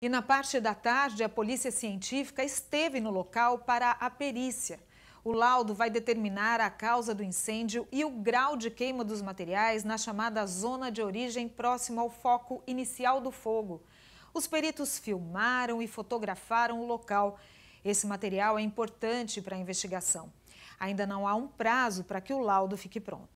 E na parte da tarde, a polícia científica esteve no local para a perícia. O laudo vai determinar a causa do incêndio e o grau de queima dos materiais na chamada zona de origem próxima ao foco inicial do fogo. Os peritos filmaram e fotografaram o local. Esse material é importante para a investigação. Ainda não há um prazo para que o laudo fique pronto.